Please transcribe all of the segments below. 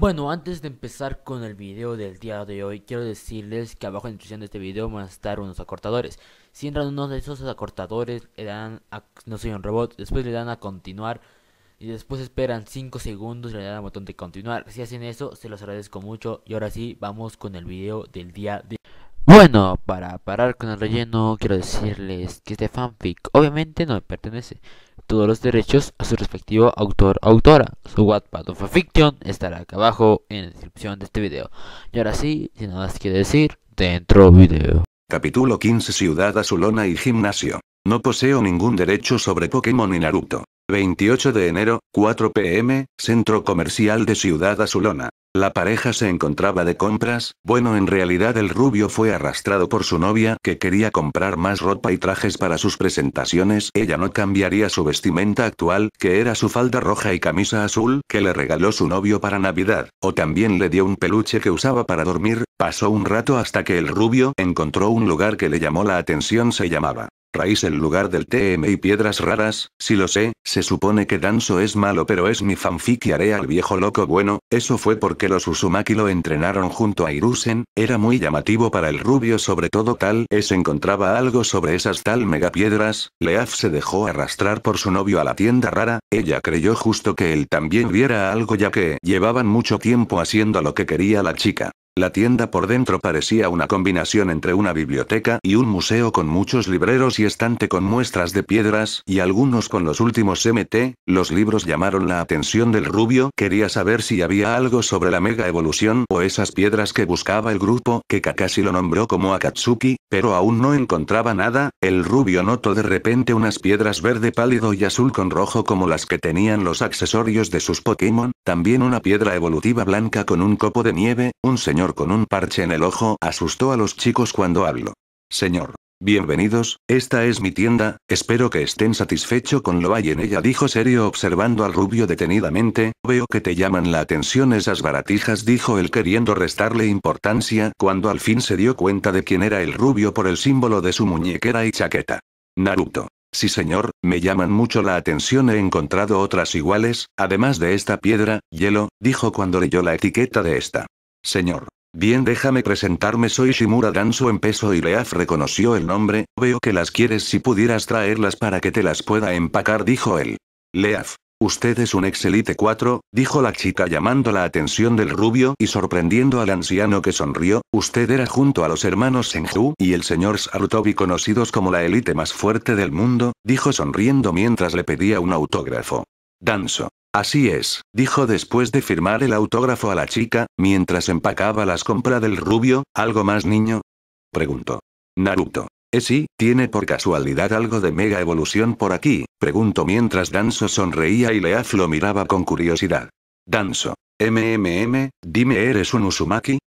Bueno, antes de empezar con el video del día de hoy, quiero decirles que abajo en la descripción de este video van a estar unos acortadores. Si entran uno de esos acortadores, le dan a No soy un robot, después le dan a continuar y después esperan 5 segundos y le dan al botón de continuar. Si hacen eso, se los agradezco mucho y ahora sí, vamos con el video del día de hoy. Bueno, para parar con el relleno, quiero decirles que este fanfic obviamente no pertenece. Todos los derechos a su respectivo autor o autora. Su Wattpad a Fiction estará acá abajo en la descripción de este video. Y ahora sí, sin nada más que decir, dentro video. Capítulo 15 Ciudad Azulona y Gimnasio. No poseo ningún derecho sobre Pokémon y Naruto. 28 de enero, 4 pm, Centro Comercial de Ciudad Azulona. La pareja se encontraba de compras, bueno en realidad el rubio fue arrastrado por su novia que quería comprar más ropa y trajes para sus presentaciones, ella no cambiaría su vestimenta actual, que era su falda roja y camisa azul, que le regaló su novio para Navidad, o también le dio un peluche que usaba para dormir, pasó un rato hasta que el rubio encontró un lugar que le llamó la atención, se llamaba Raíz el lugar del TM y piedras raras, si lo sé, se supone que Danzo es malo pero es mi fanfic y haré al viejo loco bueno, eso fue porque que los Usumaki lo entrenaron junto a Irusen, era muy llamativo para el rubio sobre todo tal es encontraba algo sobre esas tal megapiedras, Leaf se dejó arrastrar por su novio a la tienda rara, ella creyó justo que él también viera algo ya que llevaban mucho tiempo haciendo lo que quería la chica. La tienda por dentro parecía una combinación entre una biblioteca y un museo con muchos libreros y estante con muestras de piedras y algunos con los últimos MT. Los libros llamaron la atención del rubio, quería saber si había algo sobre la mega evolución o esas piedras que buscaba el grupo, que Kakashi lo nombró como Akatsuki, pero aún no encontraba nada. El rubio notó de repente unas piedras verde pálido y azul con rojo como las que tenían los accesorios de sus Pokémon, también una piedra evolutiva blanca con un copo de nieve, un señor con un parche en el ojo asustó a los chicos cuando habló. Señor. Bienvenidos, esta es mi tienda, espero que estén satisfecho con lo hay en ella, dijo serio observando al rubio detenidamente, veo que te llaman la atención esas baratijas, dijo él queriendo restarle importancia cuando al fin se dio cuenta de quién era el rubio por el símbolo de su muñequera y chaqueta. Naruto. Sí señor, me llaman mucho la atención he encontrado otras iguales, además de esta piedra, hielo, dijo cuando leyó la etiqueta de esta. Señor, Bien, déjame presentarme, soy Shimura Danzo en peso y Leaf reconoció el nombre, veo que las quieres si pudieras traerlas para que te las pueda empacar, dijo él. Leaf. Usted es un ex Elite 4, dijo la chica llamando la atención del rubio y sorprendiendo al anciano que sonrió, usted era junto a los hermanos Senju y el señor Sarutobi conocidos como la élite más fuerte del mundo, dijo sonriendo mientras le pedía un autógrafo. Danzo. Así es, dijo después de firmar el autógrafo a la chica, mientras empacaba las compras del rubio, ¿algo más niño? Preguntó. Naruto. ¿Eh sí, tiene por casualidad algo de mega evolución por aquí? Preguntó mientras Danzo sonreía y Leaf lo miraba con curiosidad. Danzo. MMM, dime eres un Usumaki,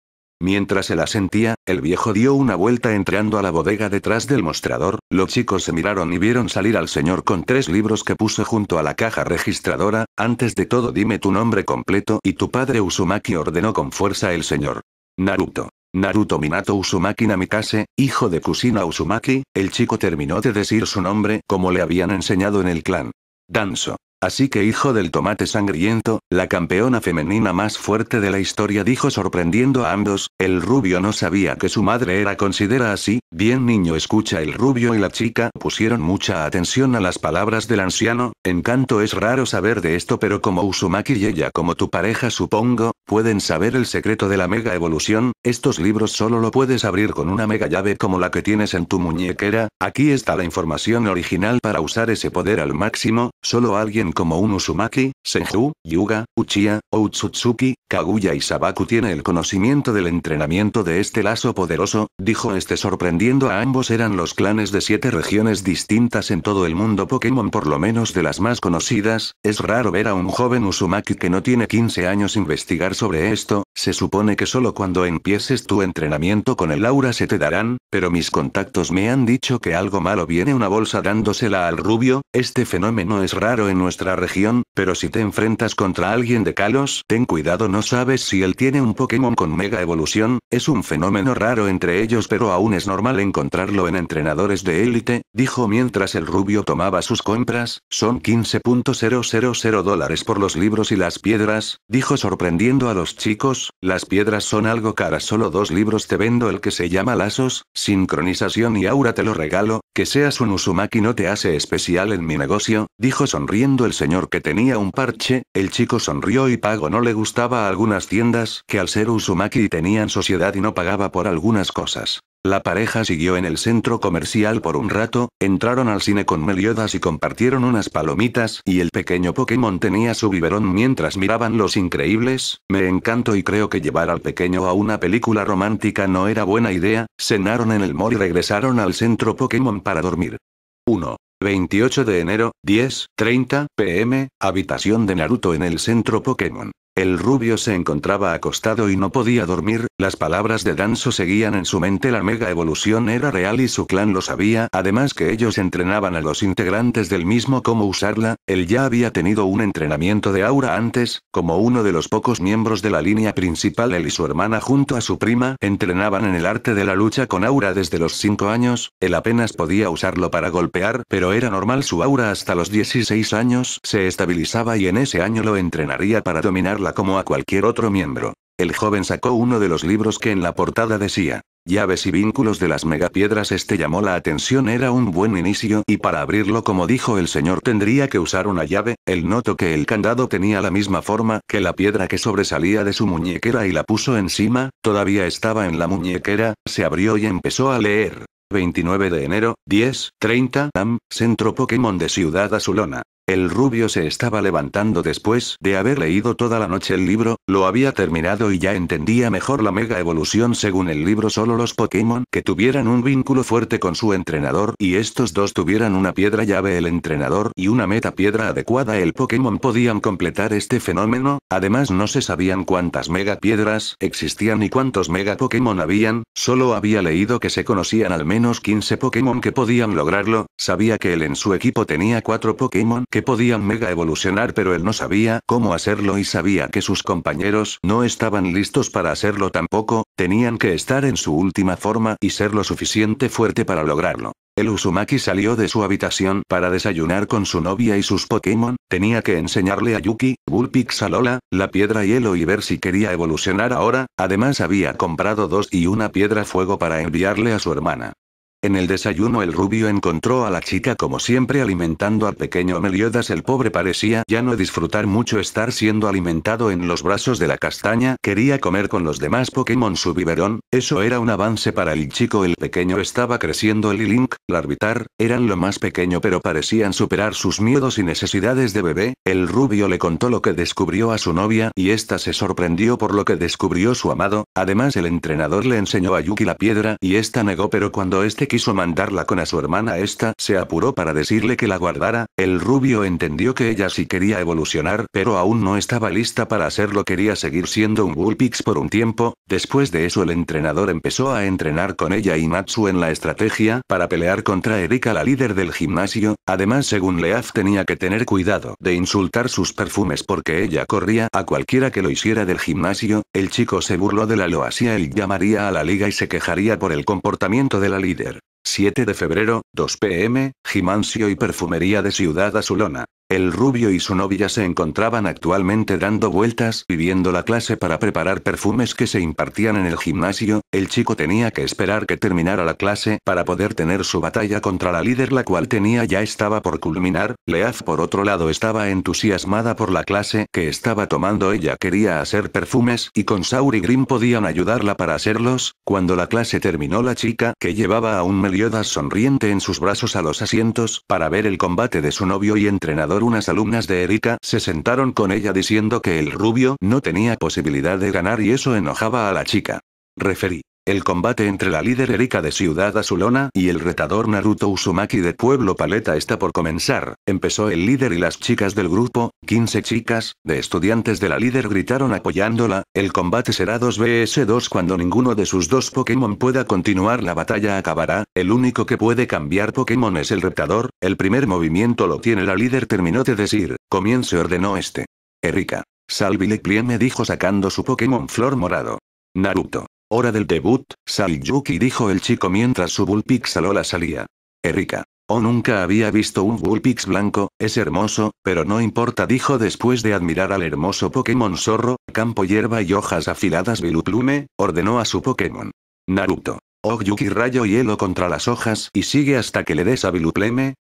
Mientras se la sentía, el viejo dio una vuelta entrando a la bodega detrás del mostrador, los chicos se miraron y vieron salir al señor con tres libros que puso junto a la caja registradora, antes de todo dime tu nombre completo y tu padre Usumaki ordenó con fuerza el señor. Naruto. Naruto Minato Usumaki Namikase, hijo de Kusina Usumaki, el chico terminó de decir su nombre como le habían enseñado en el clan. Danzo. Así que hijo del tomate sangriento, la campeona femenina más fuerte de la historia dijo sorprendiendo a ambos, el rubio no sabía que su madre era considera así, bien niño escucha el rubio y la chica pusieron mucha atención a las palabras del anciano, encanto es raro saber de esto pero como Usumaki y ella como tu pareja supongo, pueden saber el secreto de la mega evolución, estos libros solo lo puedes abrir con una mega llave como la que tienes en tu muñequera, aquí está la información original para usar ese poder al máximo, solo alguien como un Usumaki, Senju, Yuga, Uchiha, Otsutsuki, Kaguya y Sabaku tiene el conocimiento del entrenamiento de este lazo poderoso, dijo este sorprendiendo a ambos eran los clanes de siete regiones distintas en todo el mundo Pokémon por lo menos de las más conocidas, es raro ver a un joven Usumaki que no tiene 15 años investigar sobre esto, se supone que solo cuando empieces tu entrenamiento con el aura se te darán, pero mis contactos me han dicho que algo malo viene una bolsa dándosela al rubio, este fenómeno es raro en nuestra región, pero si te enfrentas contra alguien de Kalos, ten cuidado no sabes si él tiene un Pokémon con mega evolución, es un fenómeno raro entre ellos pero aún es normal encontrarlo en entrenadores de élite, dijo mientras el rubio tomaba sus compras, son 15.000 dólares por los libros y las piedras, dijo sorprendiendo a los chicos, las piedras son algo caras, solo dos libros te vendo el que se llama Lazos, Sincronización y Aura te lo regalo, que seas un usumaki no te hace especial en mi negocio, dijo sonriendo el señor que tenía un parche, el chico sonrió y pago no le gustaba a algunas tiendas que al ser usumaki tenían sociedad y no pagaba por algunas cosas. La pareja siguió en el centro comercial por un rato, entraron al cine con Meliodas y compartieron unas palomitas y el pequeño Pokémon tenía su biberón mientras miraban Los Increíbles, me encantó y creo que llevar al pequeño a una película romántica no era buena idea, cenaron en el mall y regresaron al centro Pokémon para dormir. 1. 28 de enero, 10, 30 pm, habitación de Naruto en el centro Pokémon. El rubio se encontraba acostado y no podía dormir, las palabras de Danzo seguían en su mente, la mega evolución era real y su clan lo sabía, además que ellos entrenaban a los integrantes del mismo cómo usarla, él ya había tenido un entrenamiento de aura antes, como uno de los pocos miembros de la línea principal, él y su hermana junto a su prima entrenaban en el arte de la lucha con aura desde los 5 años, él apenas podía usarlo para golpear, pero era normal su aura hasta los 16 años, se estabilizaba y en ese año lo entrenaría para dominar la como a cualquier otro miembro. El joven sacó uno de los libros que en la portada decía, Llaves y vínculos de las megapiedras. Este llamó la atención, era un buen inicio, y para abrirlo, como dijo el señor, tendría que usar una llave. Él notó que el candado tenía la misma forma que la piedra que sobresalía de su muñequera y la puso encima, todavía estaba en la muñequera, se abrió y empezó a leer. 29 de enero, 10, 30 am, Centro Pokémon de Ciudad Azulona. El rubio se estaba levantando después de haber leído toda la noche el libro, lo había terminado y ya entendía mejor la mega evolución según el libro solo los Pokémon que tuvieran un vínculo fuerte con su entrenador y estos dos tuvieran una piedra llave el entrenador y una meta piedra adecuada el Pokémon podían completar este fenómeno, además no se sabían cuántas mega piedras existían y cuántos mega Pokémon habían, solo había leído que se conocían al menos 15 Pokémon que podían lograrlo, sabía que él en su equipo tenía 4 Pokémon que podían mega evolucionar pero él no sabía cómo hacerlo y sabía que sus compañeros no estaban listos para hacerlo tampoco, tenían que estar en su última forma y ser lo suficiente fuerte para lograrlo. El Uzumaki salió de su habitación para desayunar con su novia y sus Pokémon, tenía que enseñarle a Yuki, Bulpix a Lola, la piedra hielo y ver si quería evolucionar ahora, además había comprado dos y una piedra fuego para enviarle a su hermana. En el desayuno el rubio encontró a la chica como siempre alimentando al pequeño Meliodas. El pobre parecía ya no disfrutar mucho estar siendo alimentado en los brazos de la castaña. Quería comer con los demás Pokémon su biberón, eso era un avance para el chico. El pequeño estaba creciendo el Link, Arbitar eran lo más pequeño pero parecían superar sus miedos y necesidades de bebé. El rubio le contó lo que descubrió a su novia y esta se sorprendió por lo que descubrió su amado. Además el entrenador le enseñó a Yuki la piedra y esta negó pero cuando este quiso mandarla con a su hermana esta se apuró para decirle que la guardara, el rubio entendió que ella sí quería evolucionar pero aún no estaba lista para hacerlo quería seguir siendo un Bullpix por un tiempo, después de eso el entrenador empezó a entrenar con ella y Matsu en la estrategia para pelear contra Erika la líder del gimnasio, además según Leaf tenía que tener cuidado de insultar sus perfumes porque ella corría a cualquiera que lo hiciera del gimnasio, el chico se burló de la lo y llamaría a la liga y se quejaría por el comportamiento de la líder. 7 de febrero, 2 pm, Gimancio y Perfumería de Ciudad Azulona. El rubio y su novia se encontraban actualmente dando vueltas y viendo la clase para preparar perfumes que se impartían en el gimnasio, el chico tenía que esperar que terminara la clase para poder tener su batalla contra la líder la cual tenía ya estaba por culminar, Leaz por otro lado estaba entusiasmada por la clase que estaba tomando ella quería hacer perfumes y con Sauri Grim podían ayudarla para hacerlos, cuando la clase terminó la chica que llevaba a un Meliodas sonriente en sus brazos a los asientos para ver el combate de su novio y entrenador unas alumnas de Erika se sentaron con ella diciendo que el rubio no tenía posibilidad de ganar y eso enojaba a la chica. Referí. El combate entre la líder Erika de Ciudad Azulona y el retador Naruto Uzumaki de Pueblo Paleta está por comenzar, empezó el líder y las chicas del grupo, 15 chicas, de estudiantes de la líder gritaron apoyándola, el combate será 2vs2 cuando ninguno de sus dos Pokémon pueda continuar la batalla acabará, el único que puede cambiar Pokémon es el retador, el primer movimiento lo tiene la líder terminó de decir, comience ordenó este. Erika. Salvi me dijo sacando su Pokémon Flor Morado. Naruto. Hora del debut, Saiyuki dijo el chico mientras su Bullpix Alola salía. Erika. Oh nunca había visto un Bullpix blanco, es hermoso, pero no importa dijo después de admirar al hermoso Pokémon zorro, campo hierba y hojas afiladas Viluplume, ordenó a su Pokémon. Naruto. Oh Yuki rayo hielo contra las hojas y sigue hasta que le des a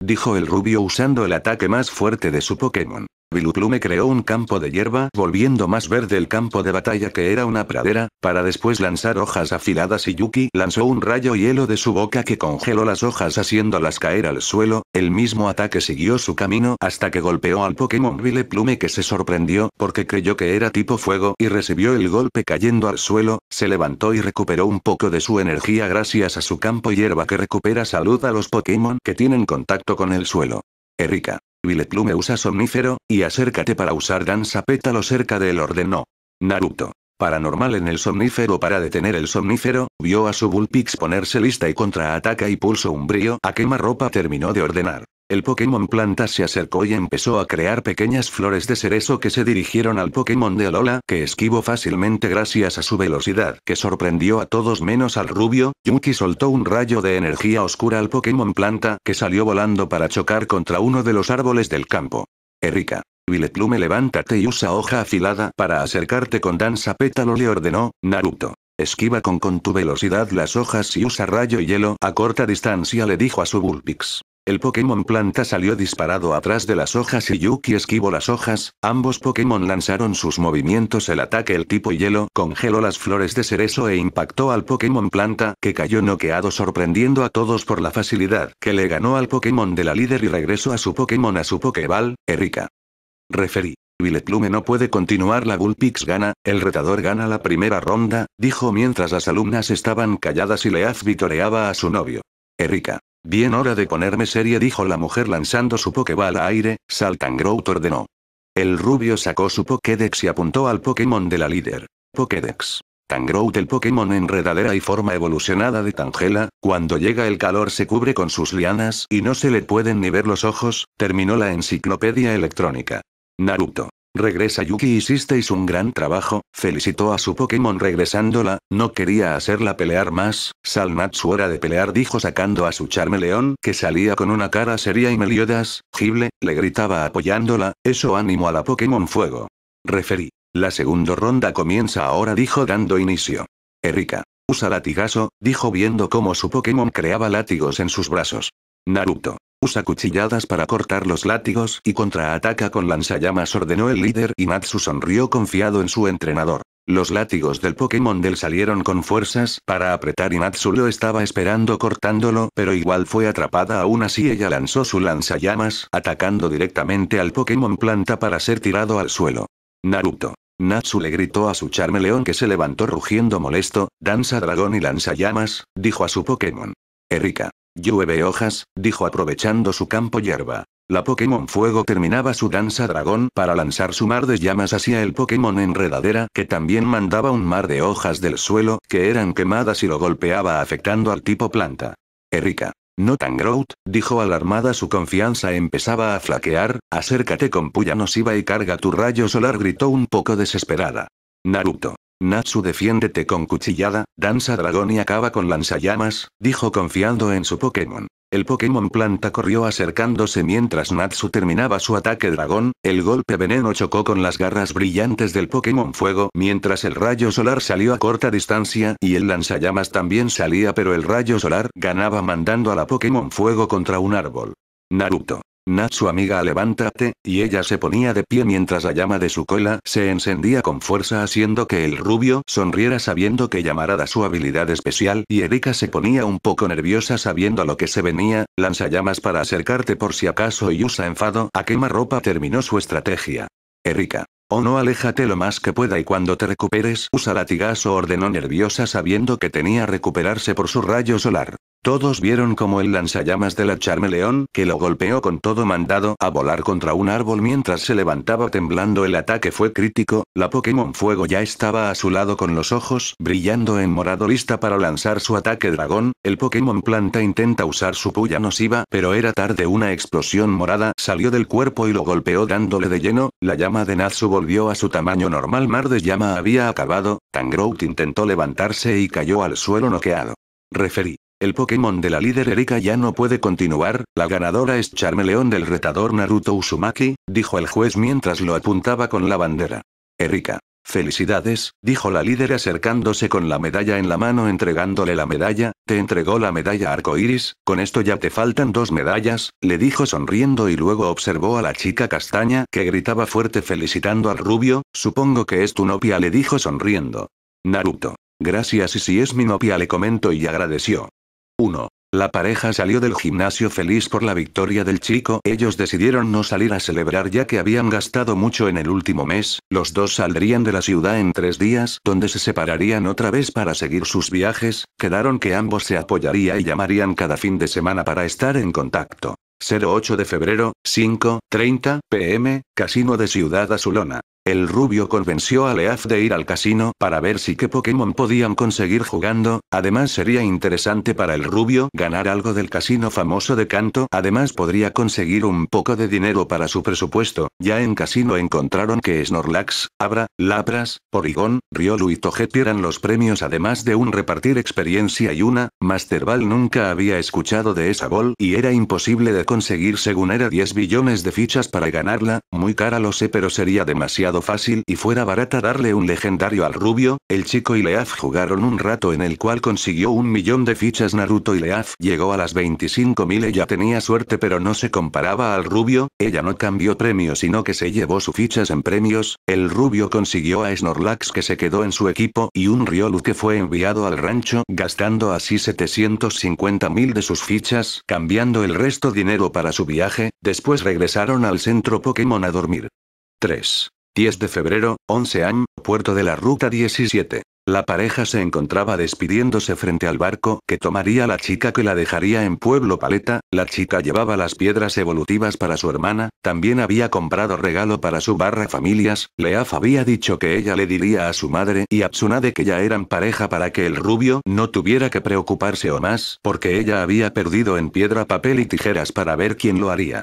dijo el rubio usando el ataque más fuerte de su Pokémon. Viluplume creó un campo de hierba, volviendo más verde el campo de batalla que era una pradera, para después lanzar hojas afiladas y Yuki lanzó un rayo hielo de su boca que congeló las hojas haciéndolas caer al suelo, el mismo ataque siguió su camino hasta que golpeó al Pokémon Vileplume que se sorprendió, porque creyó que era tipo fuego y recibió el golpe cayendo al suelo, se levantó y recuperó un poco de su energía gracias a su campo hierba que recupera salud a los Pokémon que tienen contacto con el suelo. Erika plume usa somnífero, y acércate para usar danza pétalo cerca del él ordenó. Naruto paranormal en el somnífero para detener el somnífero, vio a su Bullpix ponerse lista y contraataca y pulso brío a ropa terminó de ordenar. El Pokémon planta se acercó y empezó a crear pequeñas flores de cerezo que se dirigieron al Pokémon de Alola, que esquivó fácilmente gracias a su velocidad, que sorprendió a todos menos al rubio. Yuki soltó un rayo de energía oscura al Pokémon planta, que salió volando para chocar contra uno de los árboles del campo. Erika. Vileplume levántate y usa hoja afilada para acercarte con danza pétalo le ordenó, Naruto. Esquiva con con tu velocidad las hojas y usa rayo y hielo a corta distancia le dijo a su Bulbix. El Pokémon planta salió disparado atrás de las hojas y Yuki esquivó las hojas, ambos Pokémon lanzaron sus movimientos el ataque el tipo hielo congeló las flores de cerezo e impactó al Pokémon planta que cayó noqueado sorprendiendo a todos por la facilidad que le ganó al Pokémon de la líder y regresó a su Pokémon a su Pokeball, Erika referí. Vileplume no puede continuar la Gulpix gana, el retador gana la primera ronda, dijo mientras las alumnas estaban calladas y Leaz vitoreaba a su novio. Erika. Bien hora de ponerme seria dijo la mujer lanzando su Pokéball al aire, Saltangrout ordenó. El rubio sacó su Pokédex y apuntó al Pokémon de la líder. Pokédex. Tangrout el Pokémon enredadera y forma evolucionada de Tangela, cuando llega el calor se cubre con sus lianas y no se le pueden ni ver los ojos, terminó la enciclopedia electrónica. Naruto. Regresa Yuki hicisteis un gran trabajo, felicitó a su Pokémon regresándola, no quería hacerla pelear más, Salmatsu hora de pelear dijo sacando a su Charmeleón que salía con una cara seria y meliodas, Gible, le gritaba apoyándola, eso ánimo a la Pokémon Fuego. Referí. La segunda ronda comienza ahora dijo dando inicio. Erika. Usa latigazo, dijo viendo cómo su Pokémon creaba látigos en sus brazos. Naruto. Usa cuchilladas para cortar los látigos y contraataca con lanzallamas ordenó el líder y Natsu sonrió confiado en su entrenador. Los látigos del Pokémon del salieron con fuerzas para apretar y Natsu lo estaba esperando cortándolo, pero igual fue atrapada aún así ella lanzó su lanzallamas, atacando directamente al Pokémon planta para ser tirado al suelo. Naruto. Natsu le gritó a su Charmeleon que se levantó rugiendo molesto, danza dragón y lanzallamas, dijo a su Pokémon. Erika. Llueve hojas, dijo aprovechando su campo hierba. La Pokémon Fuego terminaba su danza dragón para lanzar su mar de llamas hacia el Pokémon Enredadera, que también mandaba un mar de hojas del suelo, que eran quemadas y lo golpeaba afectando al tipo planta. Erika. No tan Grout, dijo alarmada su confianza empezaba a flaquear, acércate con puya nociva y carga tu rayo solar gritó un poco desesperada. Naruto. Natsu defiéndete con cuchillada, danza dragón y acaba con lanzallamas, dijo confiando en su Pokémon. El Pokémon planta corrió acercándose mientras Natsu terminaba su ataque dragón, el golpe veneno chocó con las garras brillantes del Pokémon fuego mientras el rayo solar salió a corta distancia y el lanzallamas también salía pero el rayo solar ganaba mandando a la Pokémon fuego contra un árbol. Naruto. Natsu amiga levántate, y ella se ponía de pie mientras la llama de su cola se encendía con fuerza haciendo que el rubio sonriera sabiendo que da su habilidad especial y Erika se ponía un poco nerviosa sabiendo lo que se venía, lanza llamas para acercarte por si acaso y usa enfado a ropa terminó su estrategia. Erika. O oh no aléjate lo más que pueda y cuando te recuperes usa latigazo ordenó nerviosa sabiendo que tenía recuperarse por su rayo solar. Todos vieron como el lanzallamas de la Charmeleon que lo golpeó con todo mandado a volar contra un árbol mientras se levantaba temblando el ataque fue crítico, la Pokémon Fuego ya estaba a su lado con los ojos brillando en morado lista para lanzar su ataque dragón, el Pokémon Planta intenta usar su puya nociva pero era tarde una explosión morada salió del cuerpo y lo golpeó dándole de lleno, la llama de Natsu volvió a su tamaño normal mar de llama había acabado, Tangrout intentó levantarse y cayó al suelo noqueado. Referí. El Pokémon de la líder Erika ya no puede continuar, la ganadora es Charmeleon del retador Naruto Uzumaki, dijo el juez mientras lo apuntaba con la bandera. Erika. Felicidades, dijo la líder acercándose con la medalla en la mano entregándole la medalla, te entregó la medalla iris. con esto ya te faltan dos medallas, le dijo sonriendo y luego observó a la chica castaña que gritaba fuerte felicitando al rubio, supongo que es tu novia le dijo sonriendo. Naruto. Gracias y si es mi novia le comentó y agradeció. 1. La pareja salió del gimnasio feliz por la victoria del chico. Ellos decidieron no salir a celebrar ya que habían gastado mucho en el último mes. Los dos saldrían de la ciudad en tres días, donde se separarían otra vez para seguir sus viajes. Quedaron que ambos se apoyaría y llamarían cada fin de semana para estar en contacto. 08 de febrero, 5, 30, pm, Casino de Ciudad Azulona. El rubio convenció a Leaf de ir al casino para ver si qué Pokémon podían conseguir jugando, además sería interesante para el rubio ganar algo del casino famoso de Canto, además podría conseguir un poco de dinero para su presupuesto, ya en casino encontraron que Snorlax, Abra, Lapras, Origón Riolu y Togepi eran los premios además de un repartir experiencia y una, Master Ball nunca había escuchado de esa gol y era imposible de conseguir según era 10 billones de fichas para ganarla, muy cara lo sé pero sería demasiado fácil y fuera barata darle un legendario al rubio, el chico y Leaf jugaron un rato en el cual consiguió un millón de fichas Naruto y Leaf llegó a las 25.000 ella tenía suerte pero no se comparaba al rubio, ella no cambió premio sino que se llevó sus fichas en premios, el rubio consiguió a Snorlax que se quedó en su equipo y un Riolu que fue enviado al rancho gastando así 750.000 de sus fichas, cambiando el resto dinero para su viaje, después regresaron al centro Pokémon a dormir. 3. 10 de febrero, 11 AM, puerto de la ruta 17. La pareja se encontraba despidiéndose frente al barco que tomaría la chica que la dejaría en Pueblo Paleta, la chica llevaba las piedras evolutivas para su hermana, también había comprado regalo para su barra familias, Leaf había dicho que ella le diría a su madre y a Tsunade que ya eran pareja para que el rubio no tuviera que preocuparse o más, porque ella había perdido en piedra papel y tijeras para ver quién lo haría.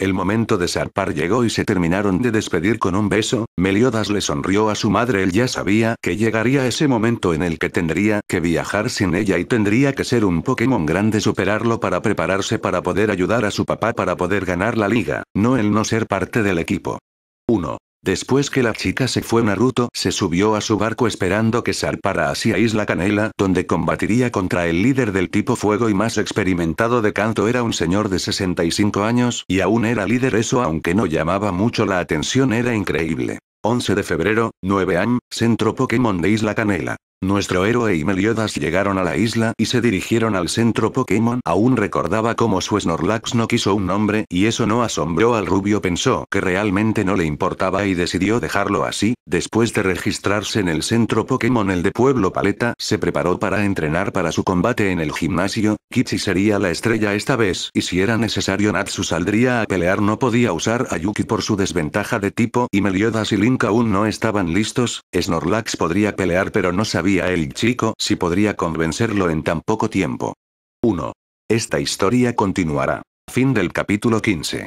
El momento de zarpar llegó y se terminaron de despedir con un beso, Meliodas le sonrió a su madre, él ya sabía que llegaría ese momento en el que tendría que viajar sin ella y tendría que ser un Pokémon grande superarlo para prepararse para poder ayudar a su papá para poder ganar la liga, no el no ser parte del equipo. 1. Después que la chica se fue Naruto se subió a su barco esperando que zarpara hacia Isla Canela donde combatiría contra el líder del tipo fuego y más experimentado de Kanto era un señor de 65 años y aún era líder eso aunque no llamaba mucho la atención era increíble. 11 de febrero, 9 AM, Centro Pokémon de Isla Canela. Nuestro héroe y Meliodas llegaron a la isla y se dirigieron al centro Pokémon. Aún recordaba cómo su Snorlax no quiso un nombre y eso no asombró al rubio. Pensó que realmente no le importaba y decidió dejarlo así. Después de registrarse en el centro Pokémon el de Pueblo Paleta se preparó para entrenar para su combate en el gimnasio. Kichi sería la estrella esta vez y si era necesario Natsu saldría a pelear. No podía usar a Yuki por su desventaja de tipo y Meliodas y Link aún no estaban listos. Snorlax podría pelear pero no sabía a el chico si podría convencerlo en tan poco tiempo. 1. Esta historia continuará. Fin del capítulo 15.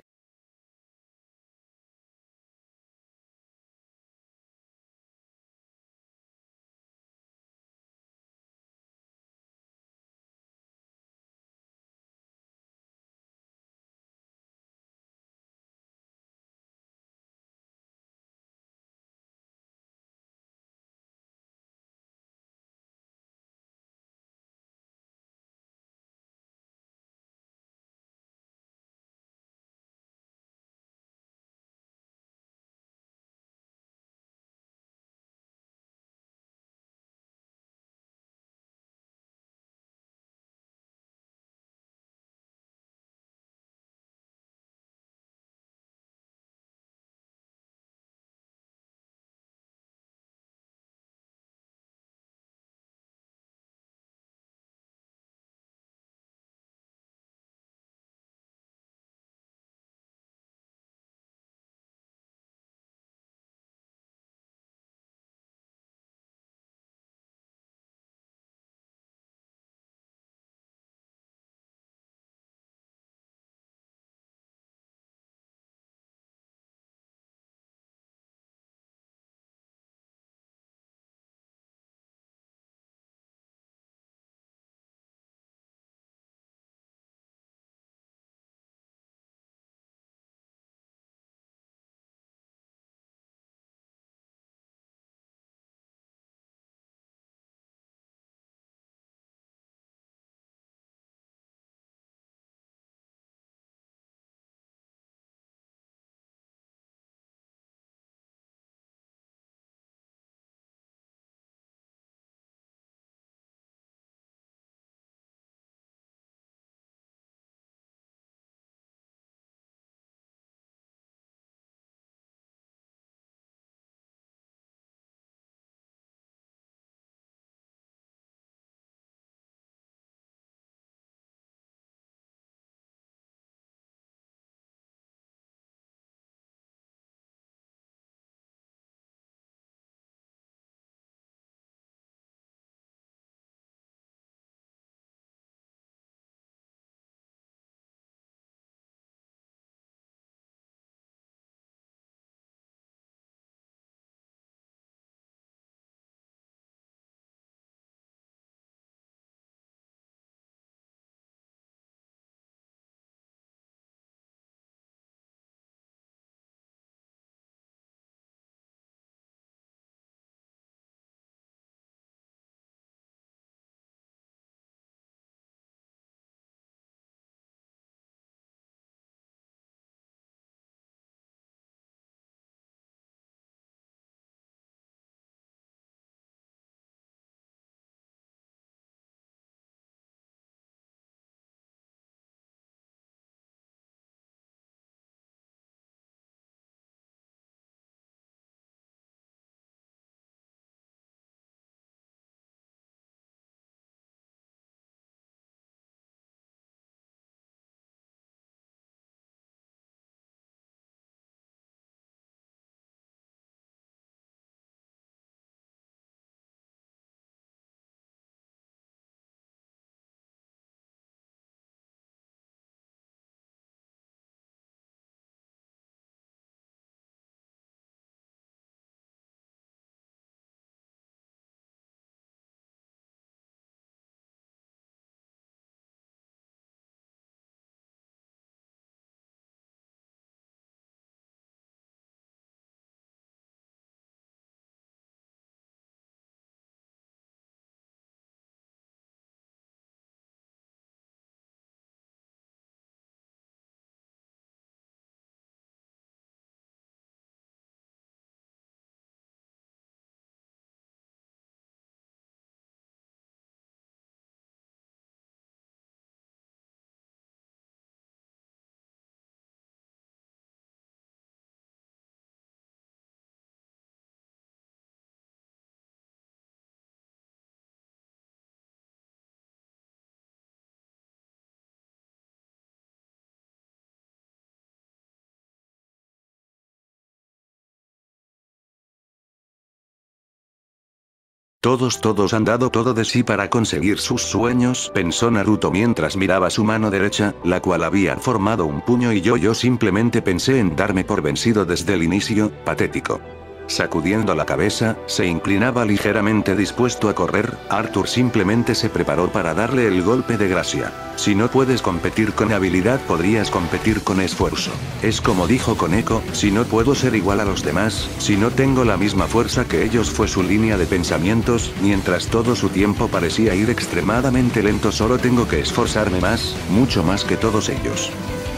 Todos todos han dado todo de sí para conseguir sus sueños, pensó Naruto mientras miraba su mano derecha, la cual había formado un puño y yo yo simplemente pensé en darme por vencido desde el inicio, patético. Sacudiendo la cabeza, se inclinaba ligeramente dispuesto a correr, Arthur simplemente se preparó para darle el golpe de gracia. Si no puedes competir con habilidad podrías competir con esfuerzo. Es como dijo Koneko, si no puedo ser igual a los demás, si no tengo la misma fuerza que ellos fue su línea de pensamientos, mientras todo su tiempo parecía ir extremadamente lento solo tengo que esforzarme más, mucho más que todos ellos.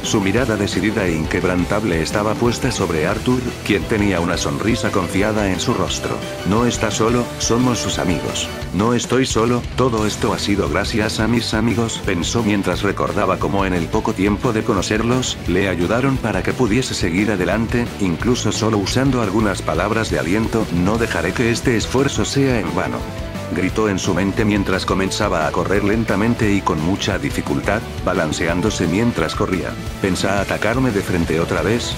Su mirada decidida e inquebrantable estaba puesta sobre Arthur, quien tenía una sonrisa confiada en su rostro. No está solo, somos sus amigos. No estoy solo, todo esto ha sido gracias a mis amigos, pensó mientras recordaba cómo en el poco tiempo de conocerlos, le ayudaron para que pudiese seguir adelante, incluso solo usando algunas palabras de aliento, no dejaré que este esfuerzo sea en vano gritó en su mente mientras comenzaba a correr lentamente y con mucha dificultad, balanceándose mientras corría. ¿Pensá atacarme de frente otra vez?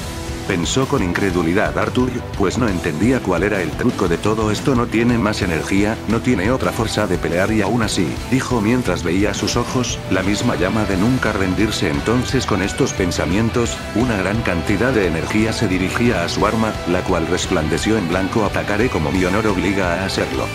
Pensó con incredulidad Arthur, pues no entendía cuál era el truco de todo esto. No tiene más energía, no tiene otra fuerza de pelear y aún así, dijo mientras veía sus ojos, la misma llama de nunca rendirse. Entonces con estos pensamientos, una gran cantidad de energía se dirigía a su arma, la cual resplandeció en blanco. Atacaré como mi honor obliga a hacerlo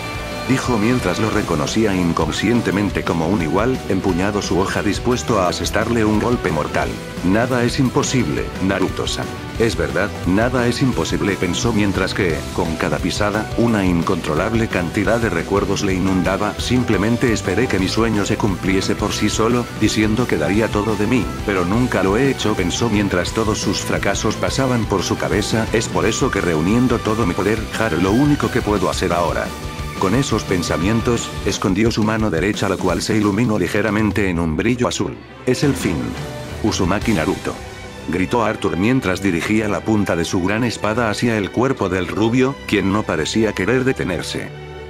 dijo mientras lo reconocía inconscientemente como un igual, empuñado su hoja dispuesto a asestarle un golpe mortal. Nada es imposible, Naruto-san. Es verdad, nada es imposible, pensó mientras que, con cada pisada, una incontrolable cantidad de recuerdos le inundaba. Simplemente esperé que mi sueño se cumpliese por sí solo, diciendo que daría todo de mí, pero nunca lo he hecho, pensó mientras todos sus fracasos pasaban por su cabeza. Es por eso que reuniendo todo mi poder, Har, lo único que puedo hacer ahora con esos pensamientos, escondió su mano derecha la cual se iluminó ligeramente en un brillo azul. Es el fin. Uzumaki Naruto. Gritó Arthur mientras dirigía la punta de su gran espada hacia el cuerpo del rubio, quien no parecía querer detenerse.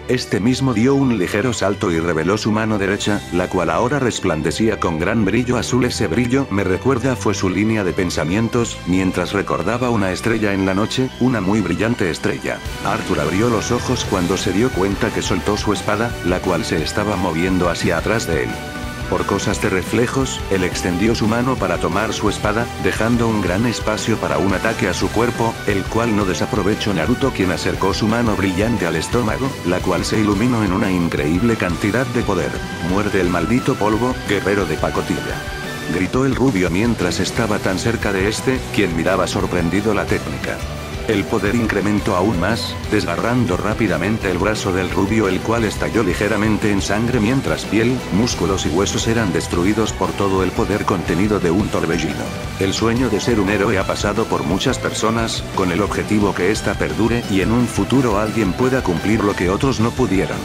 Este mismo dio un ligero salto y reveló su mano derecha, la cual ahora resplandecía con gran brillo azul. Ese brillo me recuerda fue su línea de pensamientos, mientras recordaba una estrella en la noche, una muy brillante estrella. Arthur abrió los ojos cuando se dio cuenta que soltó su espada, la cual se estaba moviendo hacia atrás de él por cosas de reflejos, él extendió su mano para tomar su espada, dejando un gran espacio para un ataque a su cuerpo, el cual no desaprovechó Naruto quien acercó su mano brillante al estómago, la cual se iluminó en una increíble cantidad de poder. Muerde el maldito polvo, guerrero de pacotilla. Gritó el rubio mientras estaba tan cerca de este, quien miraba sorprendido la técnica. El poder incrementó aún más, desgarrando rápidamente el brazo del rubio el cual estalló ligeramente en sangre mientras piel, músculos y huesos eran destruidos por todo el poder contenido de un torbellino. El sueño de ser un héroe ha pasado por muchas personas, con el objetivo que ésta perdure y en un futuro alguien pueda cumplir lo que otros no pudieron.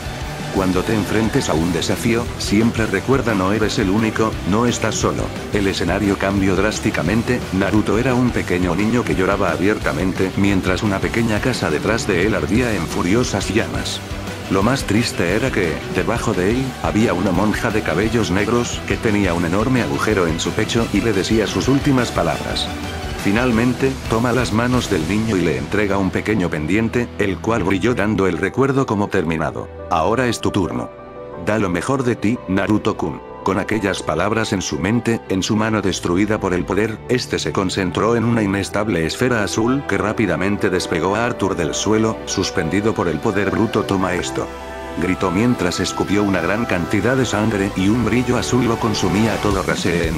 Cuando te enfrentes a un desafío, siempre recuerda no eres el único, no estás solo. El escenario cambió drásticamente, Naruto era un pequeño niño que lloraba abiertamente mientras una pequeña casa detrás de él ardía en furiosas llamas. Lo más triste era que, debajo de él, había una monja de cabellos negros que tenía un enorme agujero en su pecho y le decía sus últimas palabras. Finalmente, toma las manos del niño y le entrega un pequeño pendiente, el cual brilló dando el recuerdo como terminado. Ahora es tu turno. Da lo mejor de ti, Naruto-kun. Con aquellas palabras en su mente, en su mano destruida por el poder, este se concentró en una inestable esfera azul que rápidamente despegó a Arthur del suelo, suspendido por el poder bruto. Toma esto. Gritó mientras escupió una gran cantidad de sangre y un brillo azul lo consumía a todo Rasengan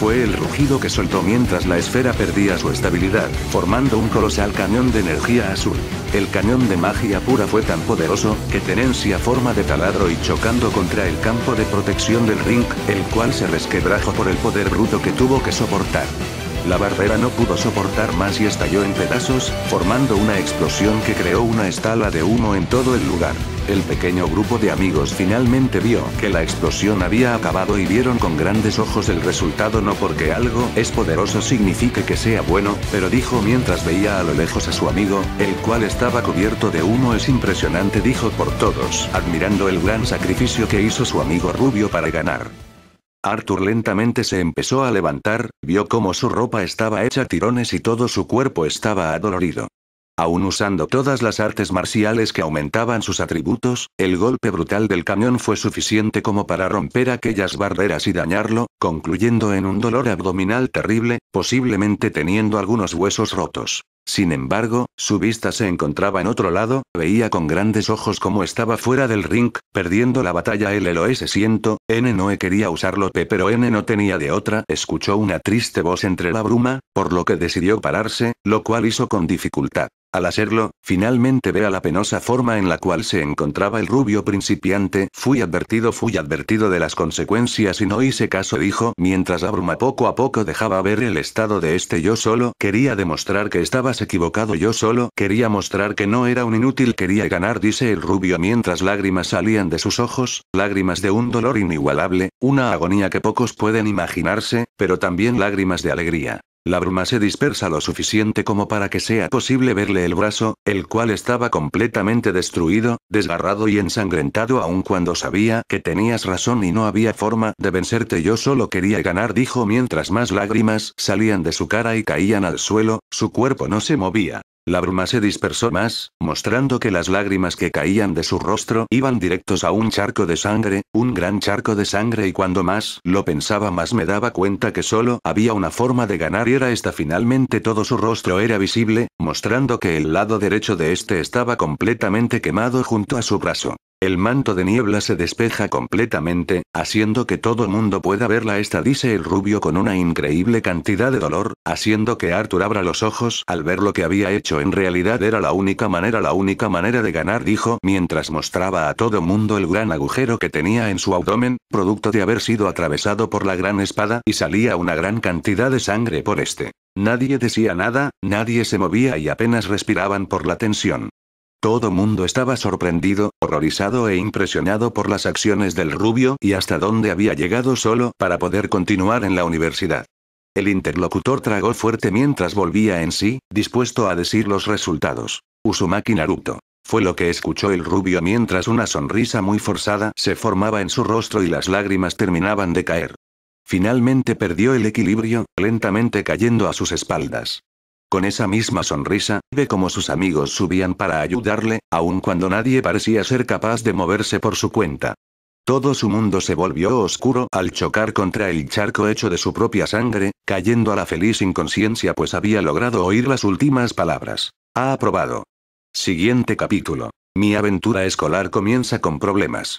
fue el rugido que soltó mientras la esfera perdía su estabilidad, formando un colosal cañón de energía azul. El cañón de magia pura fue tan poderoso, que tenencia forma de taladro y chocando contra el campo de protección del ring, el cual se resquebrajo por el poder bruto que tuvo que soportar. La barrera no pudo soportar más y estalló en pedazos, formando una explosión que creó una estala de humo en todo el lugar. El pequeño grupo de amigos finalmente vio que la explosión había acabado y vieron con grandes ojos el resultado no porque algo es poderoso signifique que sea bueno, pero dijo mientras veía a lo lejos a su amigo, el cual estaba cubierto de humo es impresionante dijo por todos, admirando el gran sacrificio que hizo su amigo Rubio para ganar. Arthur lentamente se empezó a levantar, vio cómo su ropa estaba hecha tirones y todo su cuerpo estaba adolorido. Aún usando todas las artes marciales que aumentaban sus atributos, el golpe brutal del camión fue suficiente como para romper aquellas barreras y dañarlo, concluyendo en un dolor abdominal terrible, posiblemente teniendo algunos huesos rotos. Sin embargo, su vista se encontraba en otro lado, veía con grandes ojos cómo estaba fuera del ring, perdiendo la batalla el LOS siento, N no quería usarlo P pero N no tenía de otra, escuchó una triste voz entre la bruma, por lo que decidió pararse, lo cual hizo con dificultad. Al hacerlo, finalmente ve la penosa forma en la cual se encontraba el rubio principiante. Fui advertido, fui advertido de las consecuencias y no hice caso, dijo, mientras Abruma poco a poco dejaba ver el estado de este yo solo. Quería demostrar que estabas equivocado yo solo, quería mostrar que no era un inútil, quería ganar, dice el rubio mientras lágrimas salían de sus ojos, lágrimas de un dolor inigualable, una agonía que pocos pueden imaginarse, pero también lágrimas de alegría. La bruma se dispersa lo suficiente como para que sea posible verle el brazo, el cual estaba completamente destruido, desgarrado y ensangrentado aun cuando sabía que tenías razón y no había forma de vencerte yo solo quería ganar dijo mientras más lágrimas salían de su cara y caían al suelo, su cuerpo no se movía. La bruma se dispersó más, mostrando que las lágrimas que caían de su rostro iban directos a un charco de sangre, un gran charco de sangre y cuando más lo pensaba más me daba cuenta que solo había una forma de ganar esta finalmente todo su rostro era visible, mostrando que el lado derecho de este estaba completamente quemado junto a su brazo. El manto de niebla se despeja completamente, haciendo que todo mundo pueda verla esta dice el rubio con una increíble cantidad de dolor, haciendo que Arthur abra los ojos al ver lo que había hecho en realidad era la única manera la única manera de ganar dijo mientras mostraba a todo mundo el gran agujero que tenía en su abdomen, producto de haber sido atravesado por la gran espada y salía una gran cantidad de sangre por este. Nadie decía nada, nadie se movía y apenas respiraban por la tensión. Todo mundo estaba sorprendido, horrorizado e impresionado por las acciones del rubio y hasta dónde había llegado solo para poder continuar en la universidad. El interlocutor tragó fuerte mientras volvía en sí, dispuesto a decir los resultados. Usumaki Naruto. Fue lo que escuchó el rubio mientras una sonrisa muy forzada se formaba en su rostro y las lágrimas terminaban de caer. Finalmente perdió el equilibrio, lentamente cayendo a sus espaldas. Con esa misma sonrisa, ve cómo sus amigos subían para ayudarle, aun cuando nadie parecía ser capaz de moverse por su cuenta. Todo su mundo se volvió oscuro al chocar contra el charco hecho de su propia sangre, cayendo a la feliz inconsciencia pues había logrado oír las últimas palabras. Ha aprobado. Siguiente capítulo. Mi aventura escolar comienza con problemas.